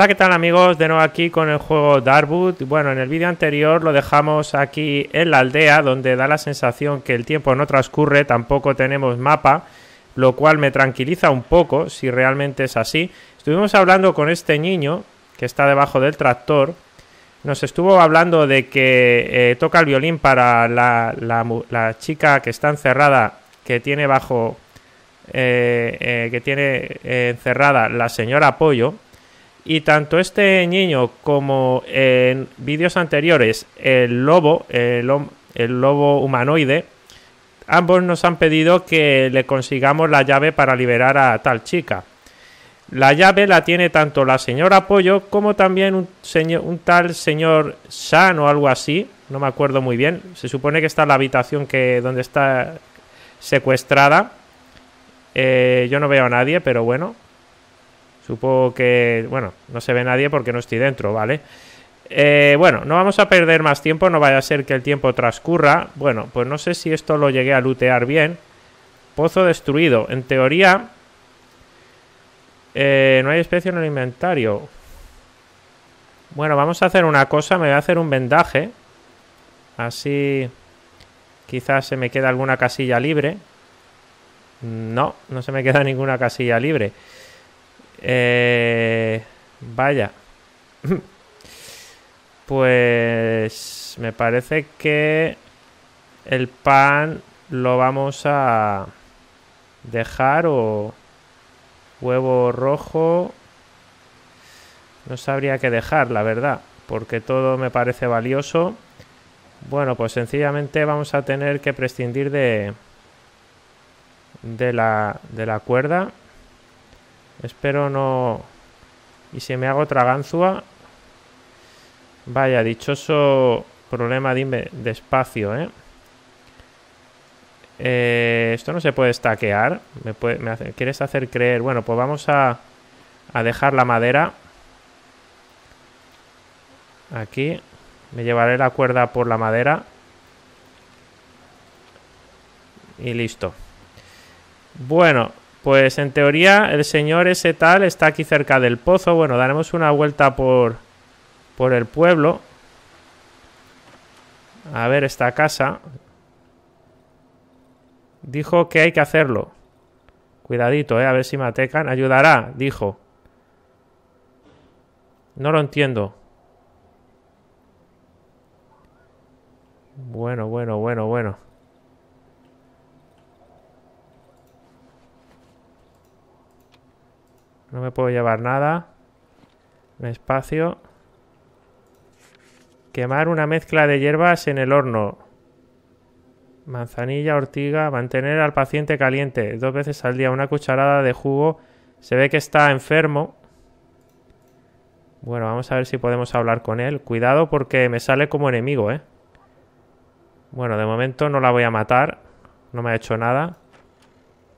Hola, ¿qué tal amigos? De nuevo aquí con el juego Darwood. Bueno, en el vídeo anterior lo dejamos aquí en la aldea, donde da la sensación que el tiempo no transcurre, tampoco tenemos mapa, lo cual me tranquiliza un poco, si realmente es así. Estuvimos hablando con este niño, que está debajo del tractor, nos estuvo hablando de que eh, toca el violín para la, chica que está encerrada, que tiene bajo... Eh, eh, que tiene encerrada la señora Pollo y tanto este niño como en vídeos anteriores el lobo, el, lobo humanoide, ambos nos han pedido que le consigamos la llave para liberar a tal chica. La llave la tiene tanto la señora Pollo como también un, señor, un tal señor San o algo así. No me acuerdo muy bien. Se supone que está en la habitación que, donde está secuestrada. Eh, yo no veo a nadie, pero bueno. Supongo que, bueno, no se ve nadie porque no estoy dentro, ¿vale? Eh, bueno, no vamos a perder más tiempo, no vaya a ser que el tiempo transcurra. Bueno, pues no sé si esto lo llegué a lootear bien. Pozo destruido. En teoría, eh, no hay especie en el inventario. Bueno, vamos a hacer una cosa. Me voy a hacer un vendaje. Así quizás se me queda alguna casilla libre. No, no se me queda ninguna casilla libre. Eh, vaya. Pues me parece que el pan lo vamos a dejar o huevo rojo. No sabría que dejar, la verdad, porque todo me parece valioso. Bueno, pues sencillamente vamos a tener que prescindir de, de, la, de la cuerda. Espero no... Y si me hago traganzua... Vaya, dichoso problema de, despacio espacio, ¿eh? ¿eh? Esto no se puede estaquear Me, ¿Quieres hacer creer? Bueno, pues vamos a dejar la madera. Aquí. Me llevaré la cuerda por la madera. Y listo. Bueno, pues en teoría el señor ese tal está aquí cerca del pozo. Bueno, daremos una vuelta por, por el pueblo. A ver esta casa. Dijo que hay que hacerlo. Cuidadito, eh, a ver si Matecan Ayudará, dijo. No lo entiendo. puedo llevar nada. Un espacio. Quemar una mezcla de hierbas en el horno. Manzanilla, ortiga, mantener al paciente caliente dos veces al día. Una cucharada de jugo. Se ve que está enfermo. Bueno, vamos a ver si podemos hablar con él. Cuidado porque me sale como enemigo, ¿eh? Bueno, de momento no la voy a matar. No me ha hecho nada.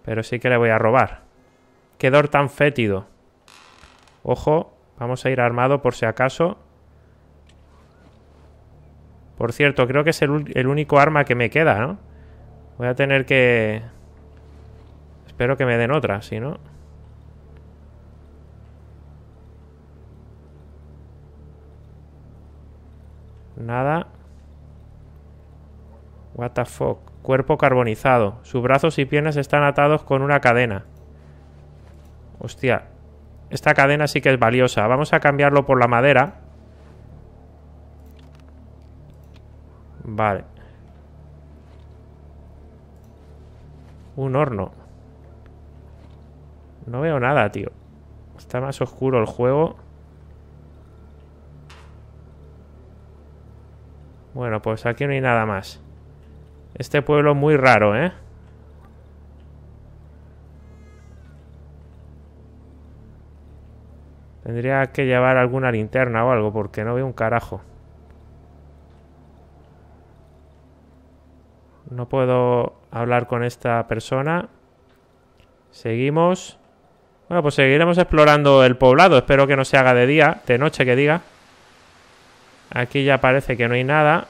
Pero sí que le voy a robar. Quedor tan fétido. Ojo, vamos a ir armado por si acaso. Por cierto, creo que es el, único arma que me queda, ¿no? Voy a tener que... Espero que me den otra, si no... Nada. What the fuck. Cuerpo carbonizado. Sus brazos y piernas están atados con una cadena. Hostia. Esta cadena sí que es valiosa. Vamos a cambiarlo por la madera. Vale. Un horno. No veo nada, tío. Está más oscuro el juego. Bueno, pues aquí no hay nada más. Este pueblo muy raro, ¿eh? Tendría que llevar alguna linterna o algo porque no veo un carajo. No puedo hablar con esta persona. Seguimos. Bueno, pues seguiremos explorando el poblado. Espero que no se haga de día, de noche que diga. Aquí ya parece que no hay nada.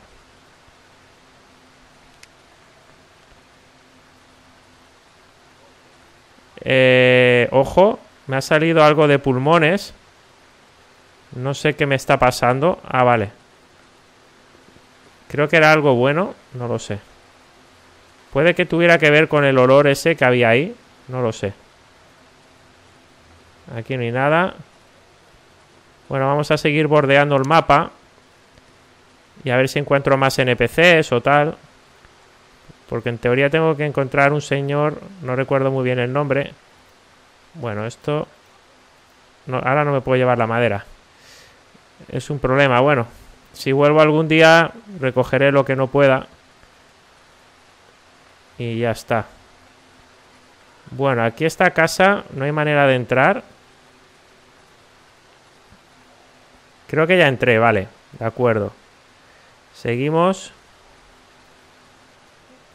Eh, ojo, me ha salido algo de pulmones. No sé qué me está pasando. Ah, vale. Creo que era algo bueno. No lo sé. Puede que tuviera que ver con el olor ese que había ahí. No lo sé. Aquí no hay nada. Bueno, vamos a seguir bordeando el mapa. Y a ver si encuentro más NPCs o tal. Porque en teoría tengo que encontrar un señor... No recuerdo muy bien el nombre. Bueno, esto... ahora no me puedo llevar la madera es un problema. Bueno, si vuelvo algún día, recogeré lo que no pueda. Y ya está. Bueno, aquí esta casa no hay manera de entrar. Creo que ya entré, vale. De acuerdo. Seguimos.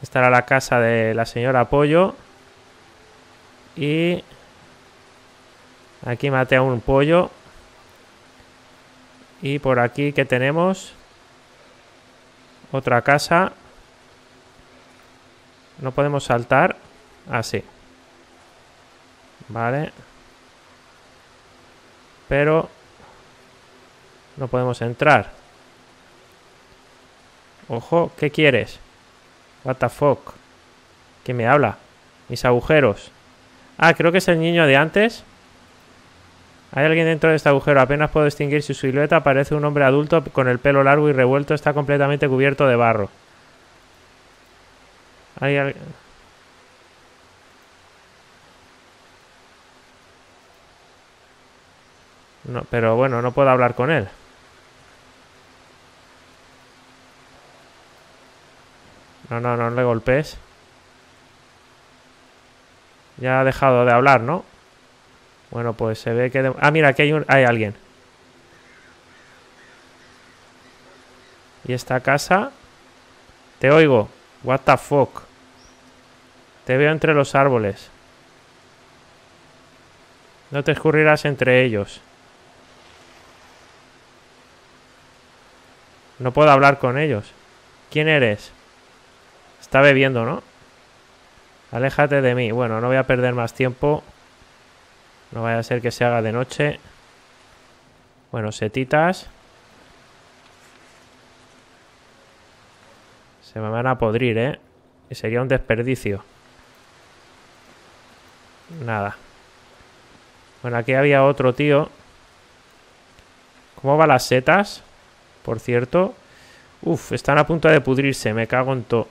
Esta era la casa de la señora Pollo. Y... Aquí maté a un pollo. Y por aquí que tenemos otra casa. No podemos saltar. Así. Vale. Pero no podemos entrar. Ojo, ¿qué quieres? What the ¿Qué me habla? Mis agujeros. Ah, creo que es el niño de antes. Hay alguien dentro de este agujero, apenas puedo distinguir su silueta, parece un hombre adulto con el pelo largo y revuelto, está completamente cubierto de barro. Hay alguien... No, pero bueno, no puedo hablar con él. No, no, no le golpes. Ya ha dejado de hablar, ¿no? Bueno, pues se ve que... Ah, mira, aquí hay, un... hay alguien. Y esta casa... Te oigo. What the fuck. Te veo entre los árboles. No te escurrirás entre ellos. No puedo hablar con ellos. ¿Quién eres? Está bebiendo, ¿no? Aléjate de mí. Bueno, no voy a perder más tiempo. No vaya a ser que se haga de noche. Bueno, setitas. Se me van a podrir, ¿eh? Y sería un desperdicio. Nada. Bueno, aquí había otro tío. ¿Cómo van las setas? Por cierto. Uf, están a punto de pudrirse. Me cago en todo.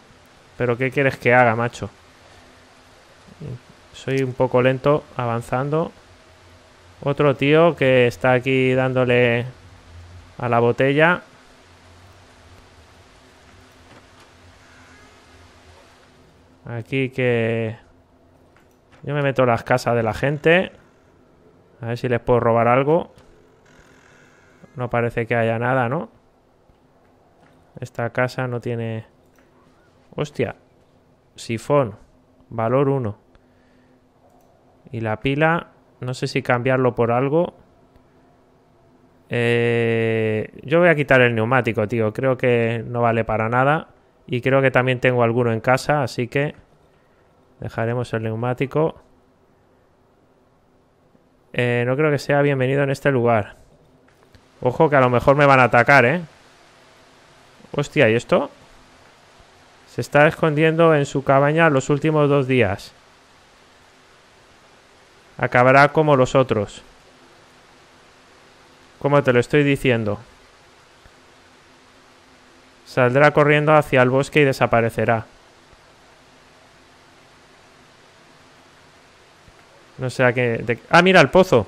Pero ¿qué quieres que haga, macho? Soy un poco lento avanzando. Otro tío que está aquí dándole a la botella. Aquí que... Yo me meto en las casas de la gente. A ver si les puedo robar algo. No parece que haya nada, ¿no? Esta casa no tiene... Hostia. Sifón. Valor 1. Y la pila... No sé si cambiarlo por algo. Eh, yo voy a quitar el neumático, tío. Creo que no vale para nada. Y creo que también tengo alguno en casa, así que dejaremos el neumático. Eh, no creo que sea bienvenido en este lugar. Ojo que a lo mejor me van a atacar, ¿eh? Hostia, ¿y esto? Se está escondiendo en su cabaña los últimos dos días acabará como los otros. Como te lo estoy diciendo. Saldrá corriendo hacia el bosque y desaparecerá. No sé a qué... Ah, mira, el pozo.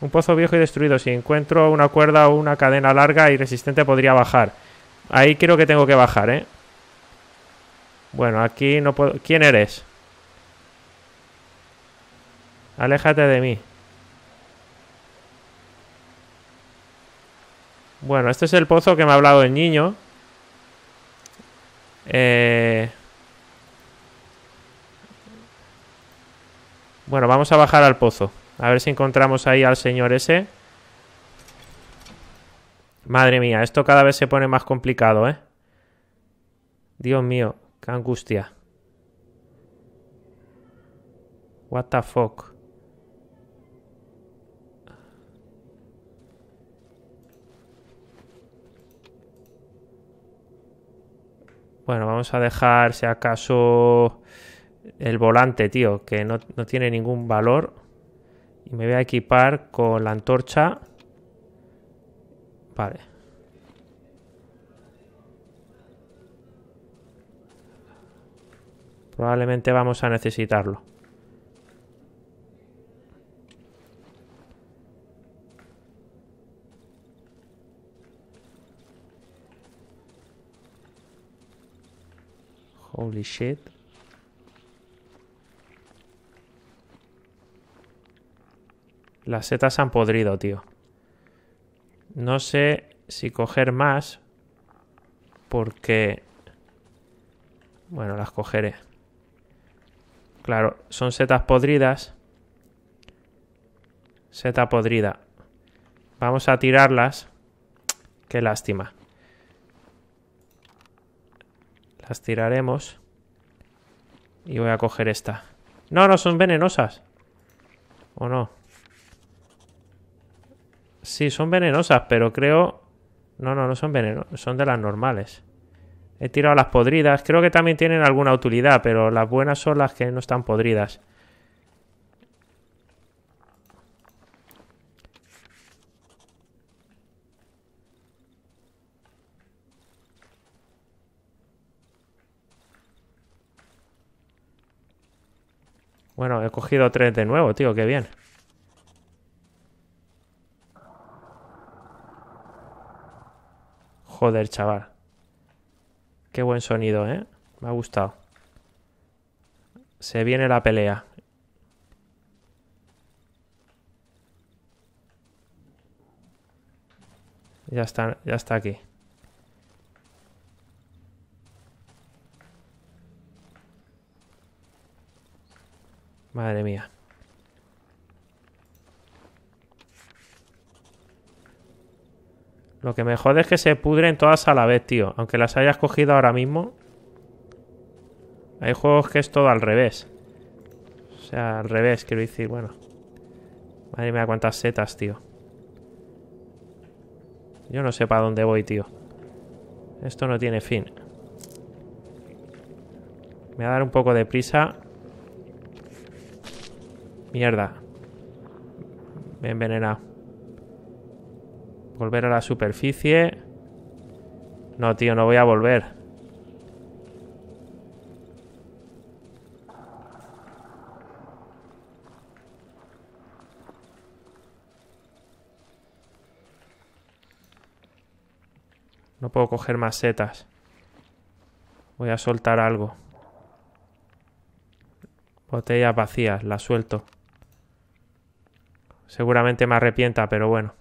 Un pozo viejo y destruido. Si encuentro una cuerda o una cadena larga y resistente podría bajar. Ahí creo que tengo que bajar, ¿eh? Bueno, aquí no puedo... ¿Quién eres? Aléjate de mí. Bueno, este es el pozo que me ha hablado el niño. Eh, bueno, vamos a bajar al pozo. A ver si encontramos ahí al señor ese. Madre mía, esto cada vez se pone más complicado, ¿eh? Dios mío, qué angustia. What the fuck. Bueno, vamos a dejar si acaso el volante, tío, que no, tiene ningún valor. Y me voy a equipar con la antorcha. Vale. Probablemente vamos a necesitarlo. Holy shit. Las setas han podrido, tío. No sé si coger más. Porque... Bueno, las cogeré. Claro, son setas podridas. Seta podrida. Vamos a tirarlas. Qué lástima. Las tiraremos. Y voy a coger esta. No, no, son venenosas. ¿O no? Sí, son venenosas, pero creo... No, no, no son venenosas. Son de las normales. He tirado las podridas. Creo que también tienen alguna utilidad, pero las buenas son las que no están podridas. Bueno, he cogido tres de nuevo, tío, qué bien. Joder, chaval. Qué buen sonido, ¿eh? Me ha gustado. Se viene la pelea. Ya está, ya está aquí. Madre mía. Lo que me es que se pudren todas a la vez, tío. Aunque las hayas cogido ahora mismo. Hay juegos que es todo al revés. O sea, al revés, quiero decir, bueno. Madre mía, cuántas setas, tío. Yo no sé para dónde voy, tío. Esto no tiene fin. Me voy a dar un poco de prisa. Mierda. Me he Volver a la superficie. No, tío, no voy a volver. No puedo coger más setas. Voy a soltar algo. Botellas vacías, las suelto. Seguramente me arrepienta, pero bueno.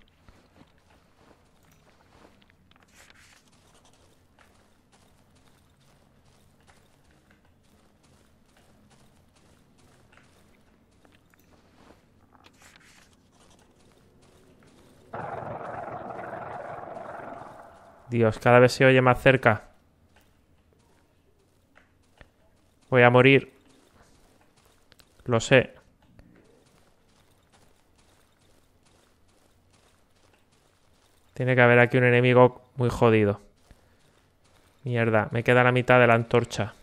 Dios, cada vez se oye más cerca. Voy a morir. Lo sé. Tiene que haber aquí un enemigo muy jodido. Mierda, me queda la mitad de la antorcha.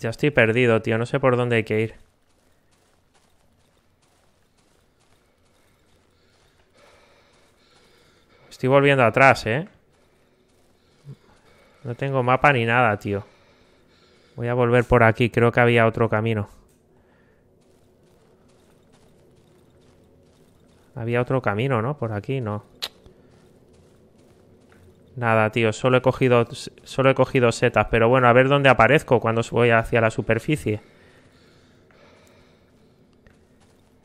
Ya estoy perdido, tío. No sé por dónde hay que ir. Estoy volviendo atrás, ¿eh? No tengo mapa ni nada, tío. Voy a volver por aquí. Creo que había otro camino. Había otro camino, ¿no? Por aquí, no. Nada, tío. Solo he cogido, solo he cogido setas. Pero bueno, a ver dónde aparezco cuando voy hacia la superficie.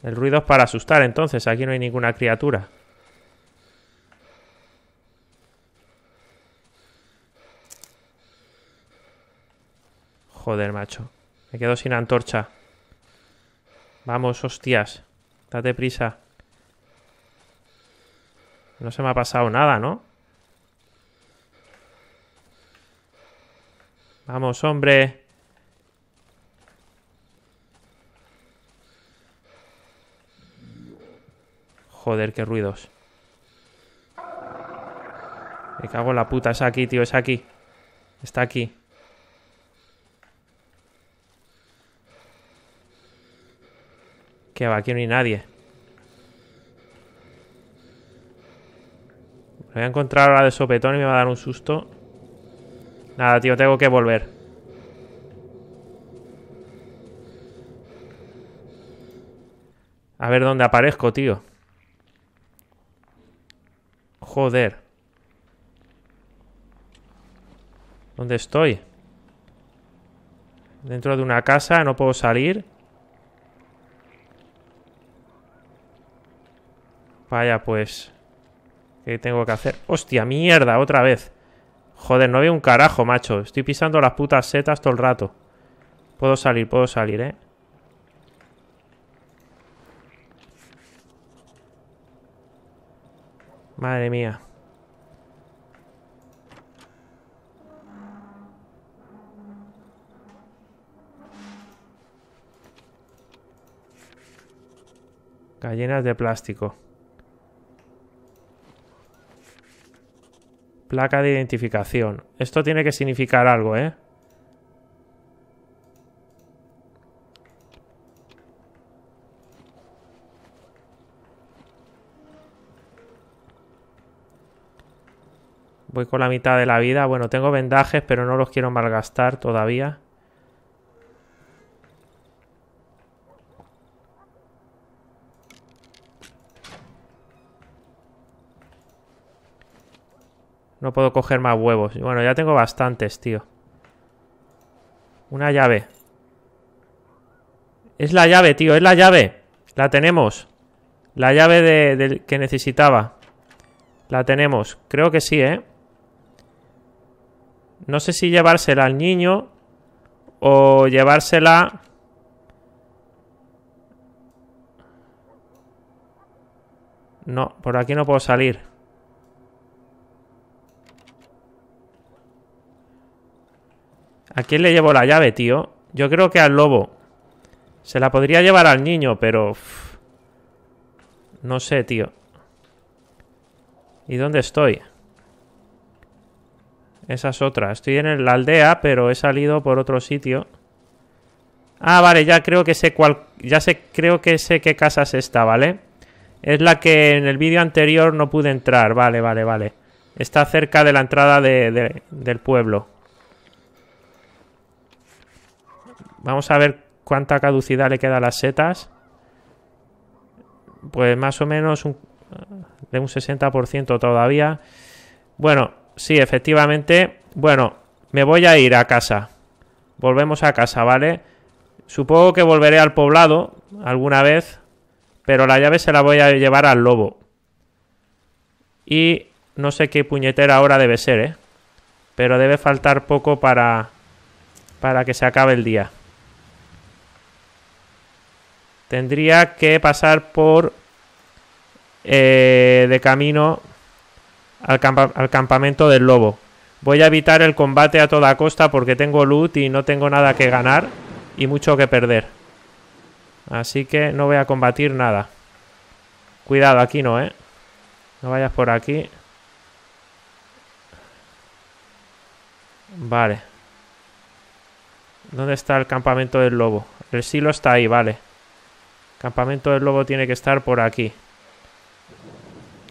El ruido es para asustar, entonces. Aquí no hay ninguna criatura. Joder, macho. Me quedo sin antorcha. Vamos, hostias. Date prisa. No se me ha pasado nada, ¿no? Vamos, hombre. Joder, qué ruidos. Me cago en la puta. Es aquí, tío. Es aquí. Está aquí. Que va, aquí no hay nadie. Me voy a encontrar ahora de sopetón y me va a dar un susto. Nada, tío, tengo que volver. A ver dónde aparezco, tío. Joder. ¿Dónde estoy? Dentro de una casa, no puedo salir. Vaya, pues... ¿Qué tengo que hacer? ¡Hostia, mierda! Otra vez. Joder, no veo un carajo, macho. Estoy pisando las putas setas todo el rato. Puedo salir, puedo salir, ¿eh? Madre mía. Gallinas de plástico. Placa de identificación. Esto tiene que significar algo, ¿eh? Voy con la mitad de la vida. Bueno, tengo vendajes, pero no los quiero malgastar todavía. puedo coger más huevos. y Bueno, ya tengo bastantes, tío. Una llave. Es la llave, tío, es la llave. La tenemos. La llave de, que necesitaba. La tenemos. Creo que sí, ¿eh? No sé si llevársela al niño o llevársela... No, por aquí no puedo salir. ¿A quién le llevo la llave, tío? Yo creo que al lobo. Se la podría llevar al niño, pero... no sé, tío. ¿Y dónde estoy? Esa es otra. Estoy en la aldea, pero he salido por otro sitio. Ah, vale, ya creo que sé cuál... Ya sé, creo que sé qué casa es esta, ¿vale? Es la que en el vídeo anterior no pude entrar. Vale, vale, vale. Está cerca de la entrada del pueblo. Vamos a ver cuánta caducidad le queda a las setas. Pues más o menos de un 60% todavía. Bueno, sí, efectivamente. Bueno, me voy a ir a casa. Volvemos a casa, ¿vale? Supongo que volveré al poblado alguna vez. Pero la llave se la voy a llevar al lobo. Y no sé qué puñetera ahora debe ser, ¿eh? Pero debe faltar poco para, para que se acabe el día tendría que pasar por eh, de camino al, al campamento del lobo. Voy a evitar el combate a toda costa porque tengo loot y no tengo nada que ganar y mucho que perder. Así que no voy a combatir nada. Cuidado, aquí no, ¿eh? No vayas por aquí. Vale. ¿Dónde está el campamento del lobo? El silo está ahí, vale. Campamento del lobo tiene que estar por aquí.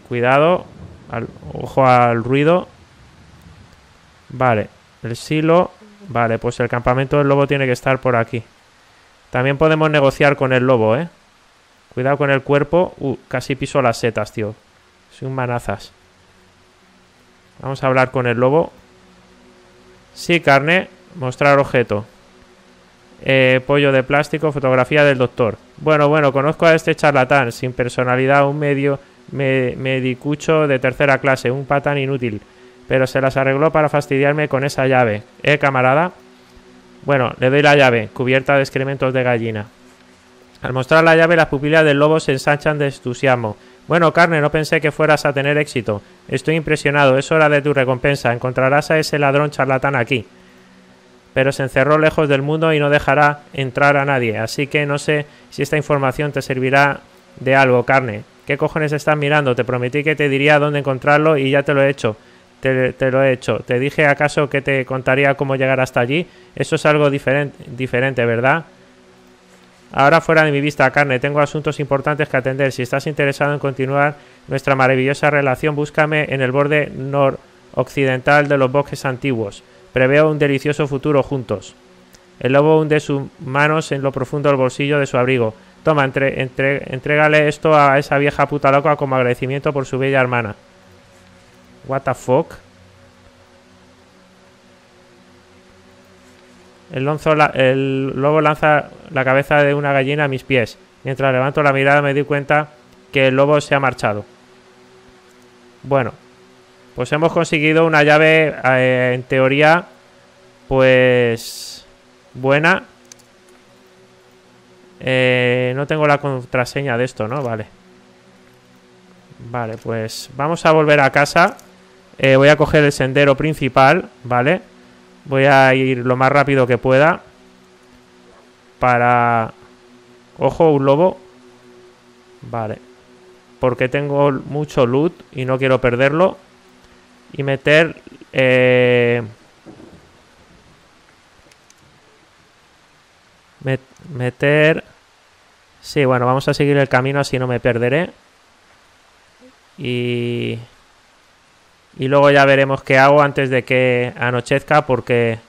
Cuidado. ojo al ruido. Vale. El silo. Vale, pues el campamento del lobo tiene que estar por aquí. También podemos negociar con el lobo, ¿eh? Cuidado con el cuerpo. Uh, casi piso las setas, tío. Soy manazas. Vamos a hablar con el lobo. Sí, carne. Mostrar objeto. Eh, pollo de plástico. Fotografía del doctor. Bueno, bueno, conozco a este charlatán, sin personalidad, un medio me, medicucho de tercera clase, un patán inútil. Pero se las arregló para fastidiarme con esa llave. ¿Eh, camarada? Bueno, le doy la llave, cubierta de excrementos de gallina. Al mostrar la llave, las pupilas del lobo se ensanchan de entusiasmo. Bueno, carne, no pensé que fueras a tener éxito. Estoy impresionado, es hora de tu recompensa. Encontrarás a ese ladrón charlatán aquí pero se encerró lejos del mundo y no dejará entrar a nadie. Así que no sé si esta información te servirá de algo, carne. ¿Qué cojones estás mirando? Te prometí que te diría dónde encontrarlo y ya te lo he hecho. Te, lo he hecho. ¿Te dije acaso que te contaría cómo llegar hasta allí? Eso es algo diferente, diferente, ¿verdad? Ahora fuera de mi vista, carne, tengo asuntos importantes que atender. Si estás interesado en continuar nuestra maravillosa relación, búscame en el borde noroccidental de los bosques antiguos. Preveo un delicioso futuro juntos. El lobo hunde sus manos en lo profundo del bolsillo de su abrigo. Toma, entre, entrégale esto a esa vieja puta loca como agradecimiento por su bella hermana. What the fuck? El, lonzo el lobo lanza la cabeza de una gallina a mis pies. Mientras levanto la mirada me di cuenta que el lobo se ha marchado. Bueno, pues hemos conseguido una llave, eh, en teoría, pues buena. Eh, no tengo la contraseña de esto, ¿no? Vale. Vale, pues vamos a volver a casa. Eh, voy a coger el sendero principal, ¿vale? Voy a ir lo más rápido que pueda. Para... Ojo, un lobo. Vale. Porque tengo mucho loot y no quiero perderlo y meter eh, meter sí bueno vamos a seguir el camino así no me perderé y y luego ya veremos qué hago antes de que anochezca porque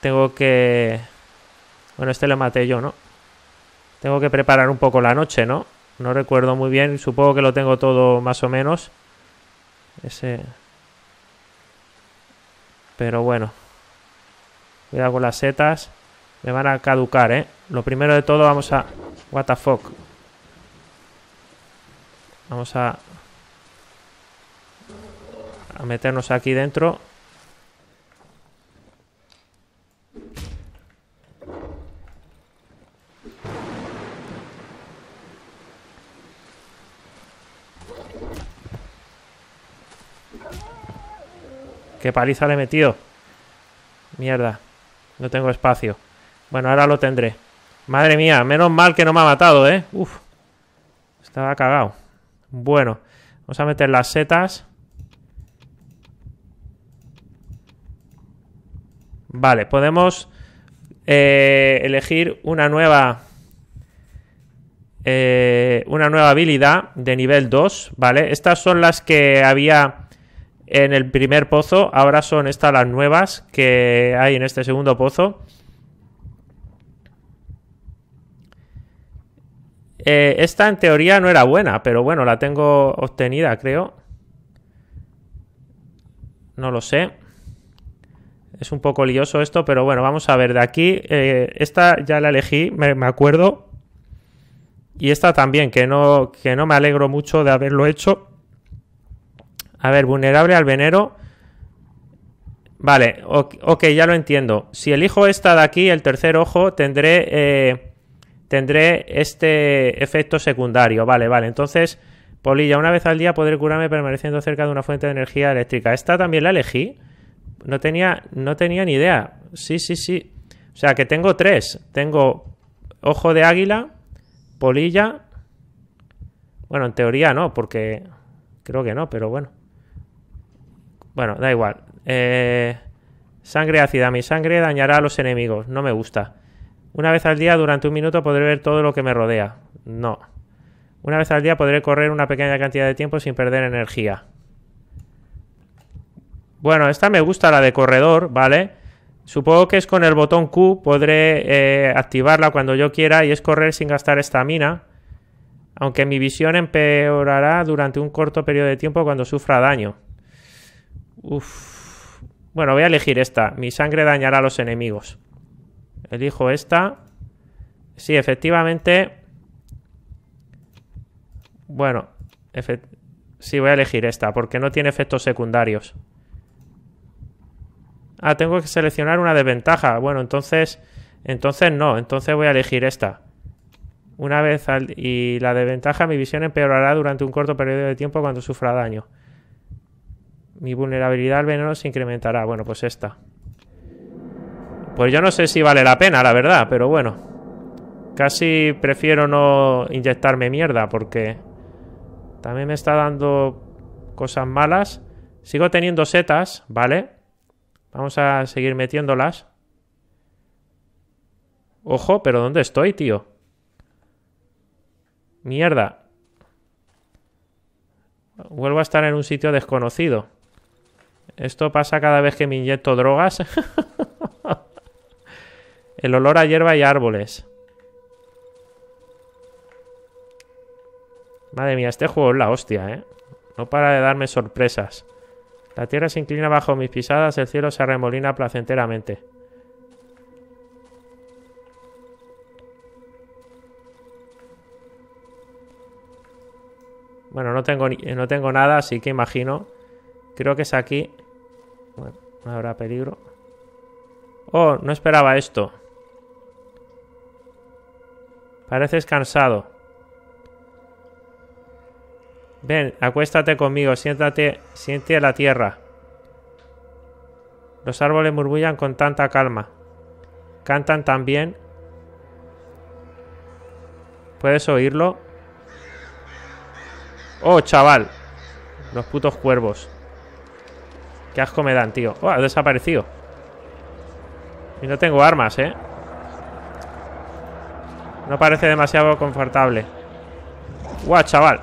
tengo que bueno este le maté yo no tengo que preparar un poco la noche no no recuerdo muy bien supongo que lo tengo todo más o menos ese... Pero bueno. Cuidado con las setas. Me van a caducar, ¿eh? Lo primero de todo vamos a... What the fuck. Vamos a... A meternos aquí dentro. Qué paliza le he metido. Mierda. No tengo espacio. Bueno, ahora lo tendré. Madre mía, menos mal que no me ha matado, ¿eh? Uf. Estaba cagado. Bueno, vamos a meter las setas. Vale, podemos eh, elegir una nueva... Eh, una nueva habilidad de nivel 2, ¿vale? Estas son las que había en el primer pozo. Ahora son estas las nuevas que hay en este segundo pozo. Eh, esta en teoría no era buena, pero bueno, la tengo obtenida, creo. No lo sé. Es un poco lioso esto, pero bueno, vamos a ver. De aquí, eh, esta ya la elegí, me, acuerdo. Y esta también, que no, que no me alegro mucho de haberlo hecho a ver, vulnerable al venero. Vale, ok, ya lo entiendo. Si elijo esta de aquí, el tercer ojo, tendré, eh, tendré este efecto secundario. Vale, vale. Entonces, polilla, una vez al día podré curarme permaneciendo cerca de una fuente de energía eléctrica. Esta también la elegí. No tenía, no tenía ni idea. Sí, sí, sí. O sea, que tengo tres. Tengo ojo de águila, polilla. Bueno, en teoría no, porque creo que no, pero bueno. Bueno, da igual. Eh, sangre ácida. Mi sangre dañará a los enemigos. No me gusta. Una vez al día, durante un minuto, podré ver todo lo que me rodea. No. Una vez al día podré correr una pequeña cantidad de tiempo sin perder energía. Bueno, esta me gusta, la de corredor, ¿vale? Supongo que es con el botón Q podré eh, activarla cuando yo quiera y es correr sin gastar estamina. Aunque mi visión empeorará durante un corto periodo de tiempo cuando sufra daño. Bueno, voy a elegir esta. Mi sangre dañará a los enemigos. Elijo esta. Sí, efectivamente. Bueno, sí, voy a elegir esta, porque no tiene efectos secundarios. Ah, tengo que seleccionar una desventaja. Bueno, entonces... Entonces no, entonces voy a elegir esta. Una vez y la desventaja, mi visión empeorará durante un corto periodo de tiempo cuando sufra daño. Mi vulnerabilidad al veneno se incrementará. Bueno, pues esta. Pues yo no sé si vale la pena, la verdad, pero bueno. Casi prefiero no inyectarme mierda porque también me está dando cosas malas. Sigo teniendo setas, ¿vale? Vamos a seguir metiéndolas. Ojo, pero ¿dónde estoy, tío? Mierda. Vuelvo a estar en un sitio desconocido. Esto pasa cada vez que me inyecto drogas. El olor a hierba y árboles. Madre mía, este juego es la hostia, ¿eh? No para de darme sorpresas. La tierra se inclina bajo mis pisadas, el cielo se arremolina placenteramente. Bueno, no tengo, no tengo nada, así que imagino. Creo que es aquí. ¿Habrá peligro? Oh, no esperaba esto. Pareces cansado. Ven, acuéstate conmigo, siéntate, siente la tierra. Los árboles murmullan con tanta calma. Cantan también ¿Puedes oírlo? Oh, chaval. Los putos cuervos. Qué asco me dan, tío. Oh, ha desaparecido. Y no tengo armas, ¿eh? No parece demasiado confortable. Guau, chaval.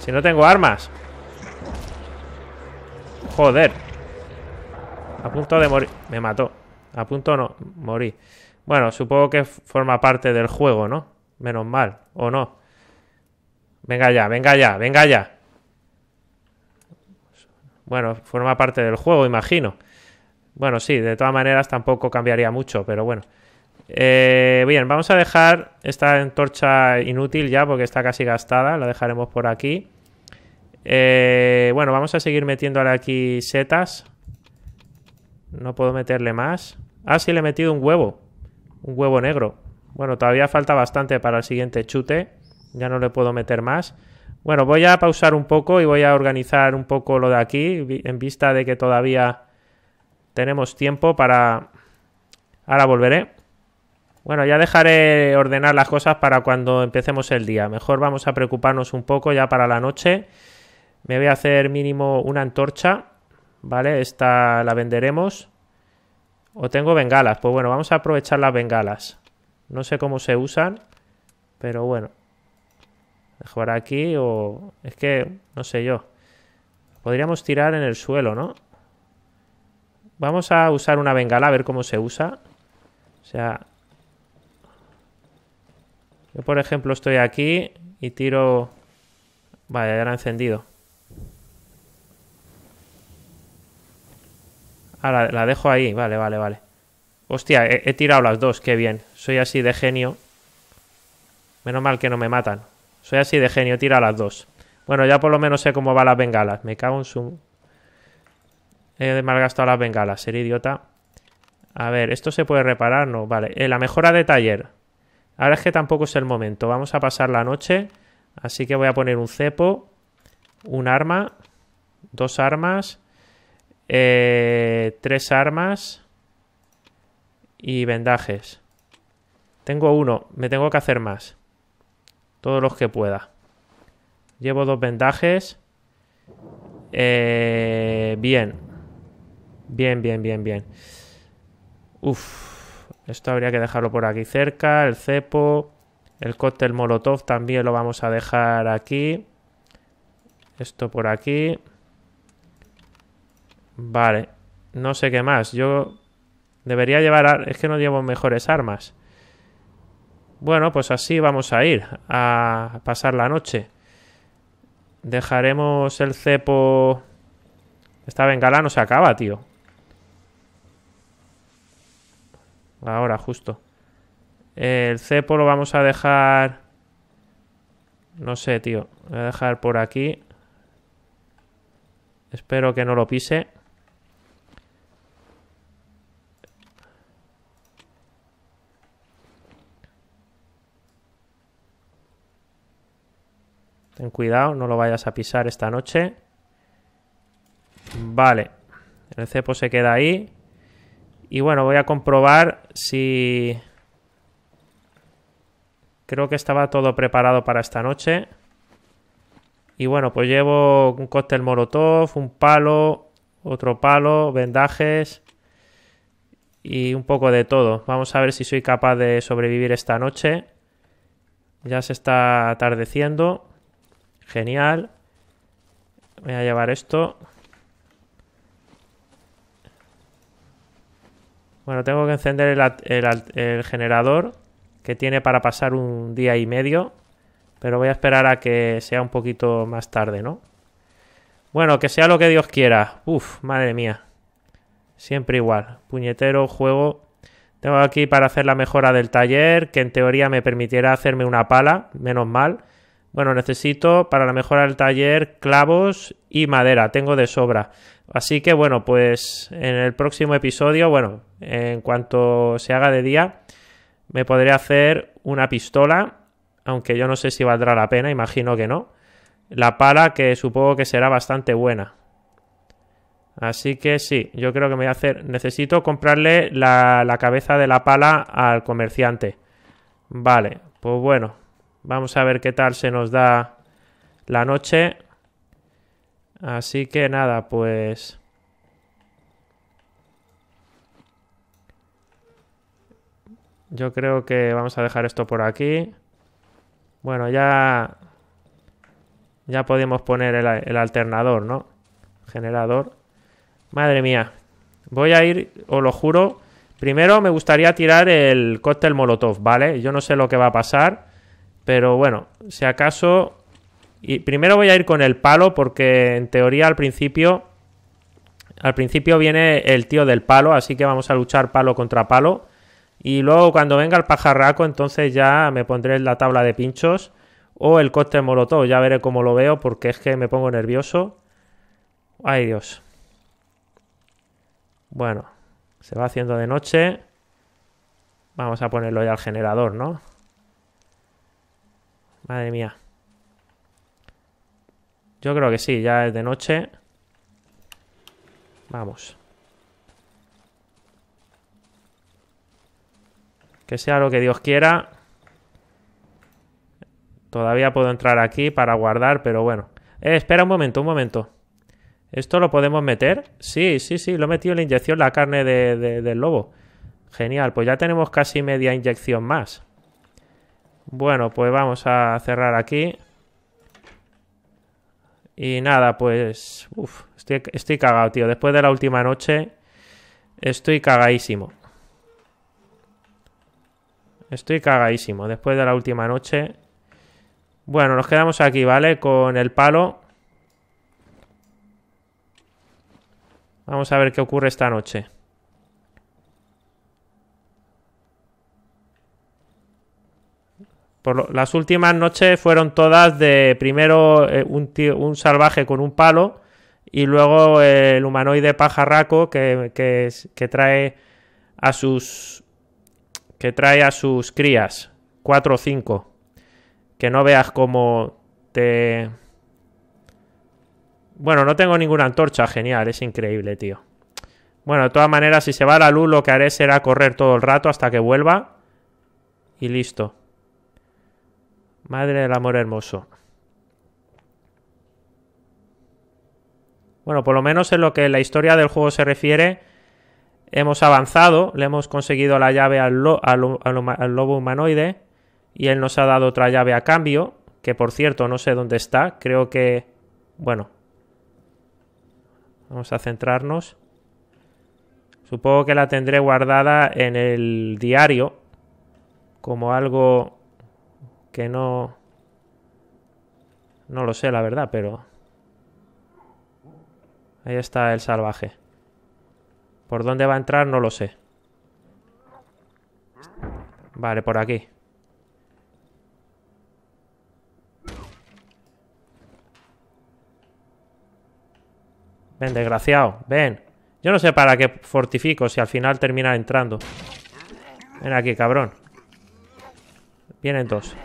Si no tengo armas. Joder. A punto de morir. Me mató. A punto no. Morí. Bueno, supongo que forma parte del juego, ¿no? Menos mal. ¿O no? Venga ya, venga ya, venga ya. Bueno, forma parte del juego, imagino. Bueno, sí, de todas maneras tampoco cambiaría mucho, pero bueno. Eh, bien, vamos a dejar esta antorcha inútil ya porque está casi gastada, la dejaremos por aquí. Eh, bueno, vamos a seguir metiendo ahora aquí setas. No puedo meterle más. Ah, sí, le he metido un huevo. Un huevo negro. Bueno, todavía falta bastante para el siguiente chute. Ya no le puedo meter más. Bueno, voy a pausar un poco y voy a organizar un poco lo de aquí, en vista de que todavía tenemos tiempo para... Ahora volveré. Bueno, ya dejaré ordenar las cosas para cuando empecemos el día. Mejor vamos a preocuparnos un poco ya para la noche. Me voy a hacer mínimo una antorcha, ¿vale? Esta la venderemos. O tengo bengalas. Pues bueno, vamos a aprovechar las bengalas. No sé cómo se usan, pero bueno. Jugar aquí o... Es que, no sé yo. Podríamos tirar en el suelo, ¿no? Vamos a usar una bengala a ver cómo se usa. O sea... Yo, por ejemplo, estoy aquí y tiro... Vale, ya era encendido. Ah, la, dejo ahí. Vale, vale, vale. Hostia, he, he tirado las dos. Qué bien. Soy así de genio. Menos mal que no me matan. Soy así de genio, tira las dos. Bueno, ya por lo menos sé cómo van las bengalas. Me cago en su... He malgastado las bengalas, ser idiota. A ver, ¿esto se puede reparar? No, vale. Eh, la mejora de taller. Ahora es que tampoco es el momento. Vamos a pasar la noche. Así que voy a poner un cepo. Un arma. Dos armas. Eh, tres armas. Y vendajes. Tengo uno. Me tengo que hacer más. Todos los que pueda. Llevo dos vendajes. Eh, bien. Bien, bien, bien, bien. Uf. Esto habría que dejarlo por aquí cerca. El cepo. El cóctel molotov también lo vamos a dejar aquí. Esto por aquí. Vale. No sé qué más. Yo debería llevar... Es que no llevo mejores armas. Bueno, pues así vamos a ir a pasar la noche. Dejaremos el cepo... Esta bengala no se acaba, tío. Ahora, justo. El cepo lo vamos a dejar... No sé, tío. voy a dejar por aquí. Espero que no lo pise. Ten cuidado, no lo vayas a pisar esta noche. Vale. El cepo se queda ahí. Y bueno, voy a comprobar si... Creo que estaba todo preparado para esta noche. Y bueno, pues llevo un cóctel molotov, un palo, otro palo, vendajes y un poco de todo. Vamos a ver si soy capaz de sobrevivir esta noche. Ya se está atardeciendo. Genial. Voy a llevar esto. Bueno, tengo que encender el, generador que tiene para pasar un día y medio. Pero voy a esperar a que sea un poquito más tarde, ¿no? Bueno, que sea lo que Dios quiera. Uf, madre mía. Siempre igual. Puñetero, juego. Tengo aquí para hacer la mejora del taller, que en teoría me permitiera hacerme una pala, menos mal. Bueno, necesito para la mejora del taller clavos y madera, tengo de sobra. Así que bueno, pues en el próximo episodio, bueno, en cuanto se haga de día, me podré hacer una pistola, aunque yo no sé si valdrá la pena, imagino que no. La pala que supongo que será bastante buena. Así que sí, yo creo que me voy a hacer... Necesito comprarle la, la cabeza de la pala al comerciante. Vale, pues bueno, Vamos a ver qué tal se nos da la noche. Así que nada, pues... Yo creo que vamos a dejar esto por aquí. Bueno, ya... Ya podemos poner el, alternador, ¿no? Generador. Madre mía. Voy a ir, os lo juro. Primero me gustaría tirar el cóctel Molotov, ¿vale? Yo no sé lo que va a pasar. Pero bueno, si acaso... Y primero voy a ir con el palo porque en teoría al principio... Al principio viene el tío del palo, así que vamos a luchar palo contra palo. Y luego cuando venga el pajarraco, entonces ya me pondré la tabla de pinchos o el coste molotov. Ya veré cómo lo veo porque es que me pongo nervioso. Ay Dios. Bueno, se va haciendo de noche. Vamos a ponerlo ya al generador, ¿no? Madre mía. Yo creo que sí, ya es de noche. Vamos. Que sea lo que Dios quiera. Todavía puedo entrar aquí para guardar, pero bueno. Eh, espera un momento, un momento. ¿Esto lo podemos meter? Sí, sí, sí, lo he metido en la inyección la carne del lobo. Genial, pues ya tenemos casi media inyección más. Bueno, pues vamos a cerrar aquí. Y nada, pues... Uf, estoy, estoy cagado, tío. Después de la última noche... Estoy cagadísimo. Estoy cagadísimo. Después de la última noche... Bueno, nos quedamos aquí, ¿vale? Con el palo. Vamos a ver qué ocurre esta noche. las últimas noches fueron todas de primero eh, un, salvaje con un palo y luego el humanoide pajarraco que, que, trae a sus que trae a sus crías cuatro o cinco que no veas cómo te bueno no tengo ninguna antorcha genial es increíble tío bueno de todas maneras si se va la luz lo que haré será correr todo el rato hasta que vuelva y listo Madre del amor hermoso. Bueno, por lo menos en lo que la historia del juego se refiere, hemos avanzado, le hemos conseguido la llave al, al lobo humanoide y él nos ha dado otra llave a cambio, que por cierto no sé dónde está, creo que... Bueno, vamos a centrarnos. Supongo que la tendré guardada en el diario como algo que no... No lo sé, la verdad, pero... Ahí está el salvaje. ¿Por dónde va a entrar? No lo sé. Vale, por aquí. Ven, desgraciado, ven. Yo no sé para qué fortifico si al final termina entrando. Ven aquí, cabrón. Vienen dos.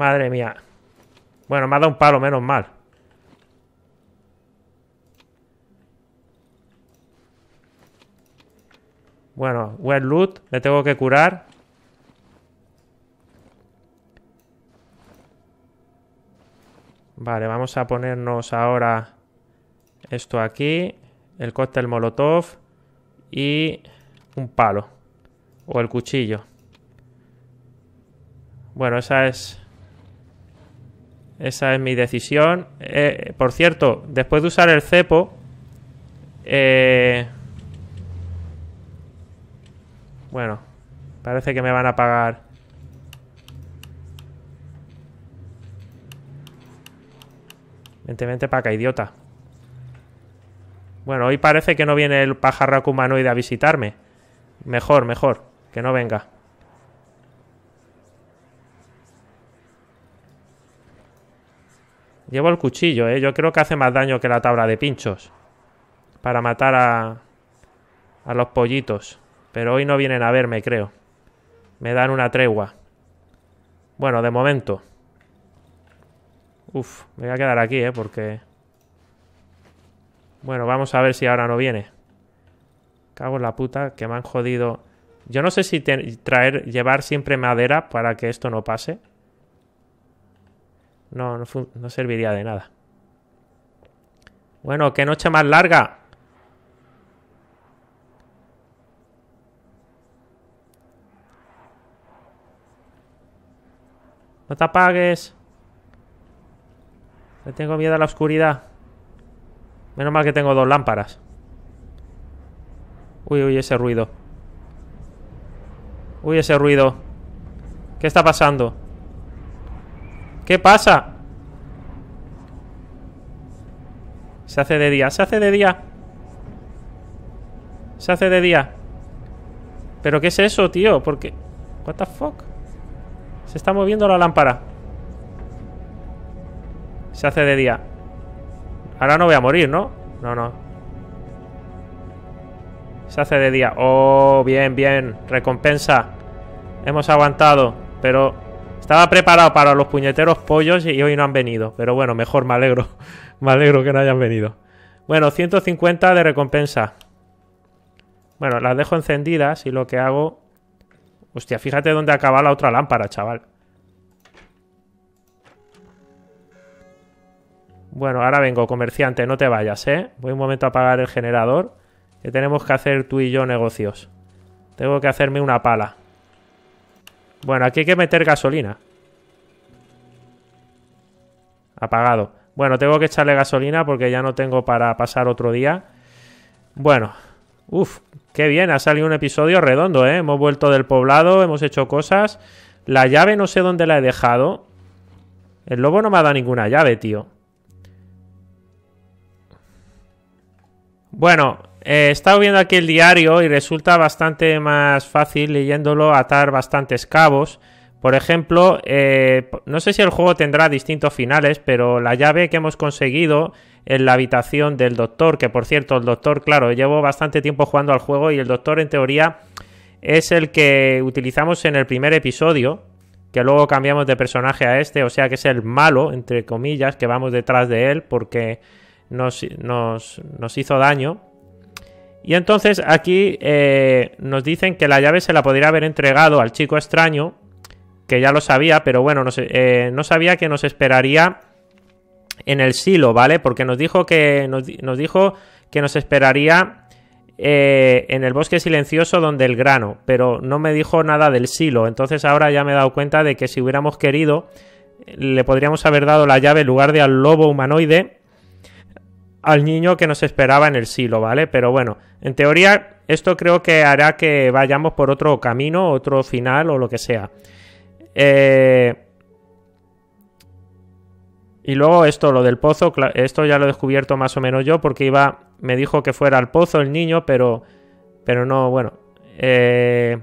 Madre mía. Bueno, me ha dado un palo, menos mal. Bueno, buen loot. tengo que curar. Vale, vamos a ponernos ahora esto aquí. El cóctel molotov. Y un palo. O el cuchillo. Bueno, esa es esa es mi decisión. Eh, por cierto, después de usar el cepo, eh, bueno, parece que me van a pagar. Vente, vente para idiota. Bueno, hoy parece que no viene el pajarraco humanoide a visitarme. Mejor, mejor, que no venga. Llevo el cuchillo, ¿eh? Yo creo que hace más daño que la tabla de pinchos. Para matar a... A los pollitos. Pero hoy no vienen a verme, creo. Me dan una tregua. Bueno, de momento. Uf, me voy a quedar aquí, ¿eh? Porque... Bueno, vamos a ver si ahora no viene. Cago en la puta, que me han jodido... Yo no sé si traer, llevar siempre madera para que esto no pase. No, no, serviría de nada. Bueno, qué noche más larga. No te apagues. tengo miedo a la oscuridad. Menos mal que tengo dos lámparas. Uy, uy, ese ruido. Uy, ese ruido. ¿Qué está pasando? ¿Qué pasa? Se hace de día, se hace de día Se hace de día ¿Pero qué es eso, tío? ¿Por qué? What the fuck Se está moviendo la lámpara Se hace de día Ahora no voy a morir, ¿no? No, no Se hace de día Oh, bien, bien Recompensa Hemos aguantado Pero estaba preparado para los puñeteros pollos y hoy no han venido. Pero bueno, mejor, me alegro. Me alegro que no hayan venido. Bueno, 150 de recompensa. Bueno, las dejo encendidas y lo que hago... Hostia, fíjate dónde acaba la otra lámpara, chaval. Bueno, ahora vengo, comerciante, no te vayas, ¿eh? Voy un momento a apagar el generador. Que tenemos que hacer tú y yo negocios. Tengo que hacerme una pala. Bueno, aquí hay que meter gasolina. Apagado. Bueno, tengo que echarle gasolina porque ya no tengo para pasar otro día. Bueno. Uf, qué bien. Ha salido un episodio redondo, ¿eh? Hemos vuelto del poblado, hemos hecho cosas. La llave no sé dónde la he dejado. El lobo no me ha dado ninguna llave, tío. Bueno, eh, he estado viendo aquí el diario y resulta bastante más fácil leyéndolo atar bastantes cabos. Por ejemplo, eh, no sé si el juego tendrá distintos finales, pero la llave que hemos conseguido en la habitación del doctor, que por cierto, el doctor, claro, llevo bastante tiempo jugando al juego y el doctor en teoría es el que utilizamos en el primer episodio, que luego cambiamos de personaje a este, o sea que es el malo, entre comillas, que vamos detrás de él porque nos hizo daño. Y entonces aquí eh, nos dicen que la llave se la podría haber entregado al chico extraño, que ya lo sabía, pero bueno, no, eh, sabía que nos esperaría en el silo, ¿vale? Porque nos dijo que nos, dijo que nos esperaría eh, en el bosque silencioso donde el grano, pero no me dijo nada del silo. Entonces ahora ya me he dado cuenta de que si hubiéramos querido le podríamos haber dado la llave en lugar de al lobo humanoide al niño que nos esperaba en el silo, ¿vale? Pero bueno, en teoría, esto creo que hará que vayamos por otro camino, otro final o lo que sea. Eh, y luego esto, lo del pozo, esto ya lo he descubierto más o menos yo porque iba, me dijo que fuera al pozo el niño, pero, pero no, bueno. Eh,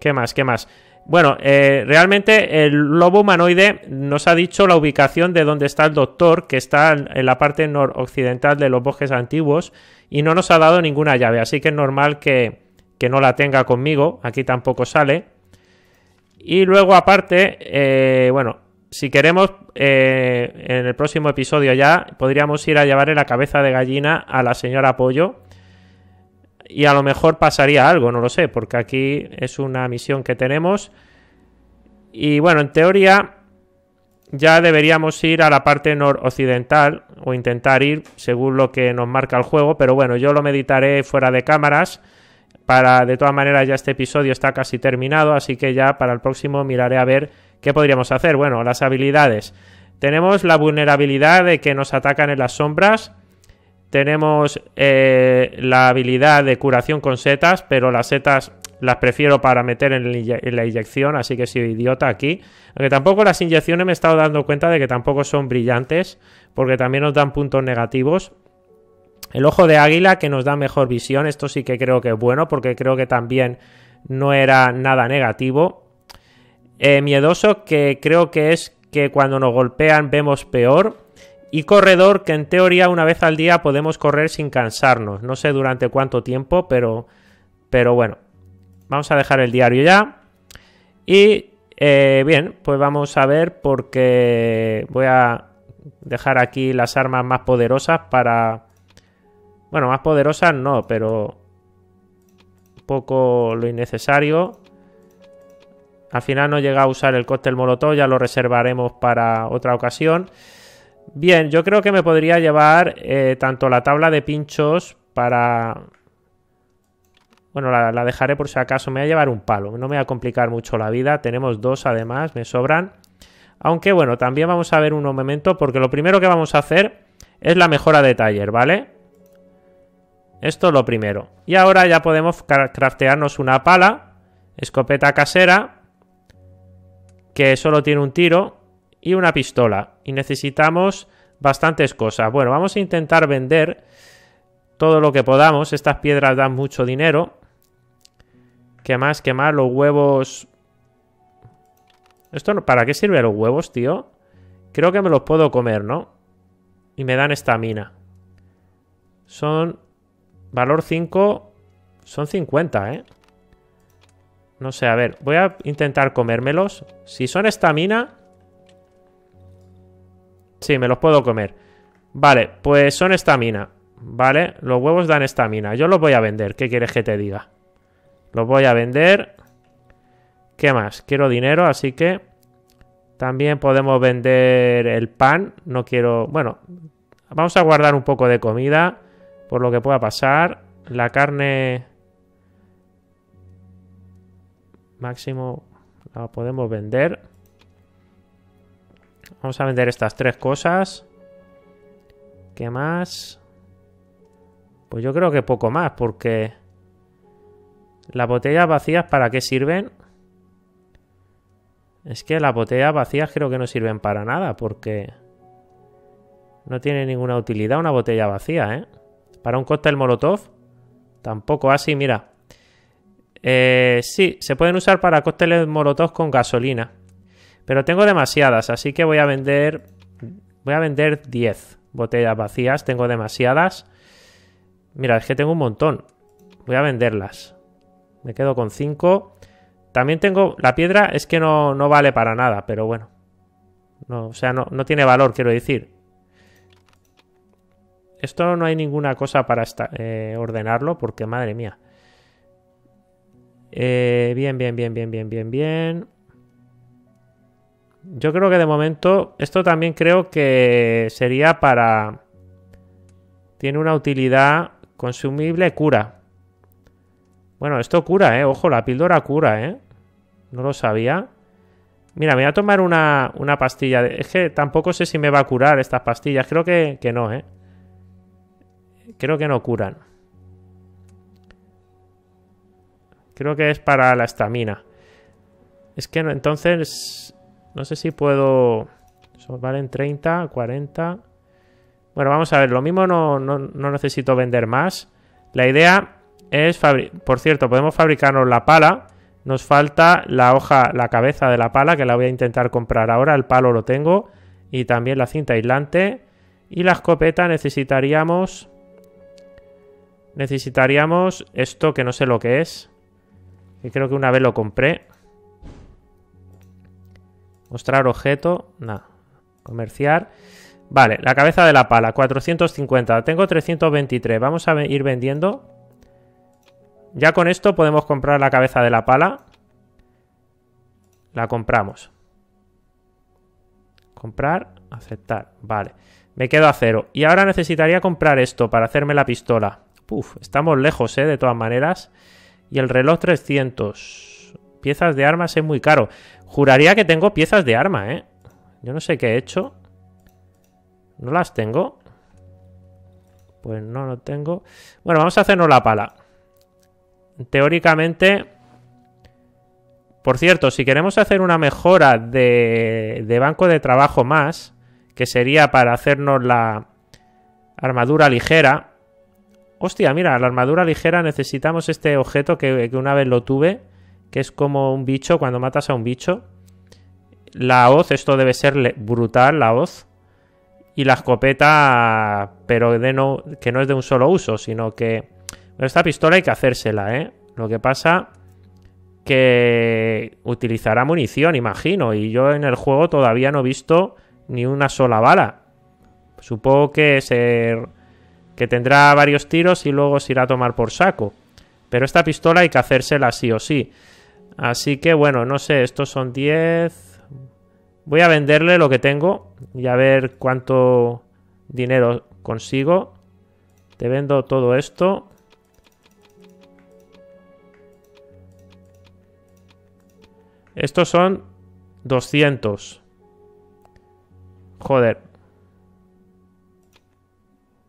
¿Qué más? ¿Qué más? Bueno, eh, realmente el lobo humanoide nos ha dicho la ubicación de donde está el doctor, que está en la parte noroccidental de los bosques antiguos, y no nos ha dado ninguna llave, así que es normal que, no la tenga conmigo, aquí tampoco sale. Y luego aparte, eh, bueno, si queremos, eh, en el próximo episodio ya, podríamos ir a llevarle la cabeza de gallina a la señora Pollo. Y a lo mejor pasaría algo, no lo sé, porque aquí es una misión que tenemos. Y bueno, en teoría ya deberíamos ir a la parte noroccidental o intentar ir según lo que nos marca el juego, pero bueno, yo lo meditaré fuera de cámaras. Para, de todas maneras, ya este episodio está casi terminado, así que ya para el próximo miraré a ver qué podríamos hacer. Bueno, las habilidades. Tenemos la vulnerabilidad de que nos atacan en las sombras. Tenemos eh, la habilidad de curación con setas, pero las setas las prefiero para meter en, la inyección, así que soy idiota aquí. Aunque tampoco las inyecciones me he estado dando cuenta de que tampoco son brillantes, porque también nos dan puntos negativos. El ojo de águila que nos da mejor visión, esto sí que creo que es bueno, porque creo que también no era nada negativo. Eh, miedoso que creo que es que cuando nos golpean vemos peor. Y corredor que en teoría una vez al día podemos correr sin cansarnos. No sé durante cuánto tiempo, pero, pero bueno. Vamos a dejar el diario ya. Y eh, bien, pues vamos a ver porque voy a dejar aquí las armas más poderosas para... Bueno, más poderosas no, pero un poco lo innecesario. Al final no llega a usar el cóctel molotov, ya lo reservaremos para otra ocasión. Bien, yo creo que me podría llevar eh, tanto la tabla de pinchos para bueno, la, dejaré por si acaso. Me voy a llevar un palo. No me va a complicar mucho la vida. Tenemos dos además, me sobran. Aunque bueno, también vamos a ver un momento porque lo primero que vamos a hacer es la mejora de taller, ¿vale? Esto es lo primero. Y ahora ya podemos craftearnos una pala, escopeta casera, que solo tiene un tiro, y una pistola. Y necesitamos bastantes cosas. Bueno, vamos a intentar vender todo lo que podamos. Estas piedras dan mucho dinero. ¿Qué más? ¿Qué más? Los huevos... ¿Esto para qué sirve los huevos, tío? Creo que me los puedo comer, ¿no? Y me dan estamina Son... Valor 5... Son 50, ¿eh? No sé, a ver. Voy a intentar comérmelos. Si son estamina Sí, me los puedo comer. Vale, pues son estamina Vale, los huevos dan estamina Yo los voy a vender. ¿Qué quieres que te diga? Los voy a vender. ¿Qué más? Quiero dinero, así que también podemos vender el pan. No quiero... Bueno, vamos a guardar un poco de comida por lo que pueda pasar. La carne... Máximo la podemos vender. Vamos a vender estas tres cosas. ¿Qué más? Pues yo creo que poco más, porque ¿Las botellas vacías para qué sirven? Es que las botellas vacías creo que no sirven para nada, porque no tiene ninguna utilidad una botella vacía, ¿eh? Para un cóctel molotov, tampoco así, mira. Eh, sí, se pueden usar para cócteles molotov con gasolina, pero tengo demasiadas, así que voy a vender, voy a vender 10 botellas vacías, tengo demasiadas. Mira, es que tengo un montón, voy a venderlas. Me quedo con 5. También tengo. La piedra es que no, vale para nada, pero bueno. No, o sea, no, tiene valor, quiero decir. Esto no hay ninguna cosa para eh, ordenarlo, porque madre mía. Eh, bien, bien, bien, bien, bien, bien, bien. Yo creo que de momento, esto también creo que sería para... Tiene una utilidad consumible cura. Bueno, esto cura, ¿eh? Ojo, la píldora cura, ¿eh? No lo sabía. Mira, me voy a tomar una, pastilla. Es que tampoco sé si me va a curar estas pastillas. Creo que, no, ¿eh? Creo que no curan. Creo que es para la estamina. Es que entonces... No sé si puedo... Eso valen 30, 40... Bueno, vamos a ver. Lo mismo no necesito vender más. La idea por cierto, podemos fabricarnos la pala. Nos falta la hoja, la cabeza de la pala, que la voy a intentar comprar ahora. El palo lo tengo. Y también la cinta aislante. Y la escopeta necesitaríamos... Necesitaríamos esto que no sé lo que es. Y creo que una vez lo compré. Mostrar objeto. Nada. Comerciar. Vale, la cabeza de la pala. 450. Tengo 323. Vamos a ir vendiendo. Ya con esto podemos comprar la cabeza de la pala. La compramos. Comprar, aceptar. Vale. Me quedo a cero. Y ahora necesitaría comprar esto para hacerme la pistola. Uf, estamos lejos, ¿eh? De todas maneras. Y el reloj 300. Piezas de armas es muy caro. Juraría que tengo piezas de arma, ¿eh? Yo no sé qué he hecho. ¿No las tengo? Pues no, no tengo. Bueno, vamos a hacernos la pala teóricamente... Por cierto, si queremos hacer una mejora de, de banco de trabajo más, que sería para hacernos la armadura ligera, Hostia, mira, la armadura ligera necesitamos este objeto que, una vez lo tuve, que es como un bicho, cuando matas a un bicho. La hoz, esto debe ser brutal, la hoz. Y la escopeta, pero de no, que no es de un solo uso, sino que esta pistola hay que hacérsela, ¿eh? Lo que pasa que utilizará munición, imagino. Y yo en el juego todavía no he visto ni una sola bala. Supongo que se... que tendrá varios tiros y luego se irá a tomar por saco. Pero esta pistola hay que hacérsela sí o sí. Así que bueno, no sé, estos son 10. Voy a venderle lo que tengo y a ver cuánto dinero consigo. Te vendo todo esto. Estos son 200. Joder.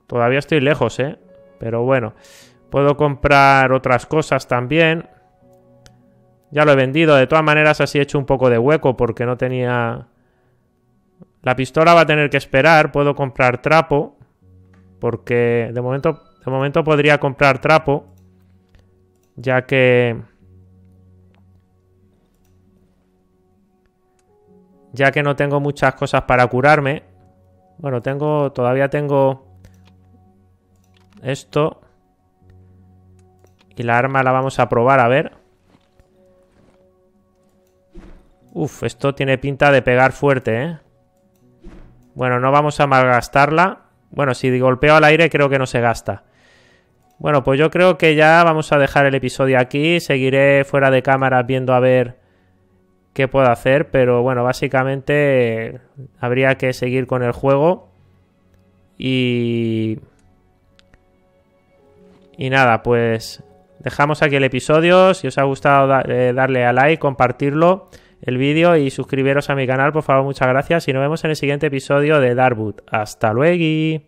Todavía estoy lejos, ¿eh? Pero bueno. Puedo comprar otras cosas también. Ya lo he vendido. De todas maneras, así he hecho un poco de hueco porque no tenía... La pistola va a tener que esperar. Puedo comprar trapo. Porque de momento, de momento podría comprar trapo. Ya que... ya que no tengo muchas cosas para curarme. Bueno, tengo. Todavía tengo. Esto. Y la arma la vamos a probar, a ver. Uf, esto tiene pinta de pegar fuerte, ¿eh? Bueno, no vamos a malgastarla. Bueno, si golpeo al aire creo que no se gasta. Bueno, pues yo creo que ya vamos a dejar el episodio aquí. Seguiré fuera de cámara viendo a ver que puedo hacer, pero bueno, básicamente habría que seguir con el juego y... Y nada, pues dejamos aquí el episodio. Si os ha gustado, eh, darle a like, compartirlo el vídeo y suscribiros a mi canal, por favor, muchas gracias. Y nos vemos en el siguiente episodio de Darwood. Hasta luego.